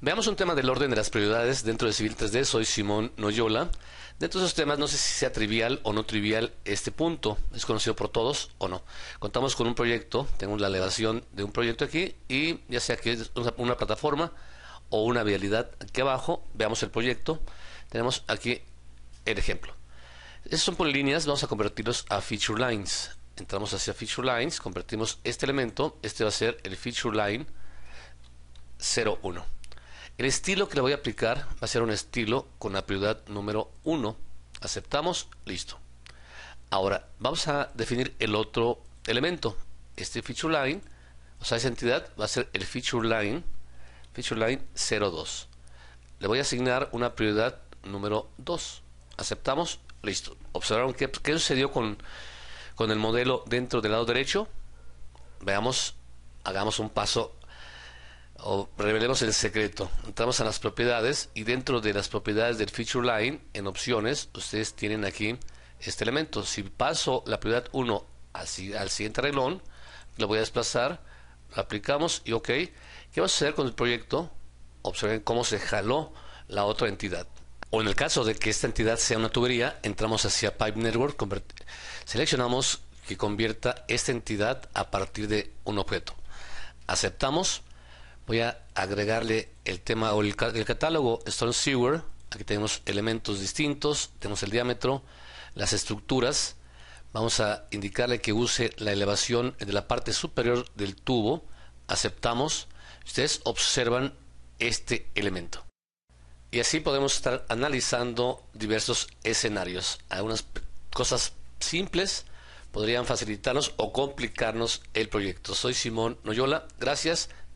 Veamos un tema del orden de las prioridades dentro de Civil 3D. Soy Simón Noyola. Dentro de esos temas, no sé si sea trivial o no trivial este punto, es conocido por todos o no. Contamos con un proyecto, tengo la elevación de un proyecto aquí, y ya sea que es una plataforma o una vialidad aquí abajo, veamos el proyecto, tenemos aquí el ejemplo. Estas son polilíneas, vamos a convertirlos a feature lines. Entramos hacia feature lines, convertimos este elemento, este va a ser el feature line 01. El estilo que le voy a aplicar va a ser un estilo con la prioridad número 1. Aceptamos, listo. Ahora, vamos a definir el otro elemento. Este feature line, o sea, esa entidad va a ser el feature line, feature line 02. Le voy a asignar una prioridad número 2. Aceptamos, listo. ¿Observaron qué, qué sucedió con, con el modelo dentro del lado derecho? Veamos, hagamos un paso o revelemos el secreto. Entramos a las propiedades y dentro de las propiedades del feature line, en opciones, ustedes tienen aquí este elemento. Si paso la propiedad 1 al siguiente renglón, lo voy a desplazar, lo aplicamos y ok. ¿Qué va a hacer con el proyecto? Observen cómo se jaló la otra entidad. O en el caso de que esta entidad sea una tubería, entramos hacia Pipe Network, seleccionamos que convierta esta entidad a partir de un objeto. Aceptamos voy a agregarle el tema o el, catálogo Stone Sewer. Aquí tenemos elementos distintos, tenemos el diámetro, las estructuras. Vamos a indicarle que use la elevación de la parte superior del tubo. Aceptamos. Ustedes observan este elemento. Y así podemos estar analizando diversos escenarios. Algunas cosas simples podrían facilitarnos o complicarnos el proyecto. Soy Simón Noyola. Gracias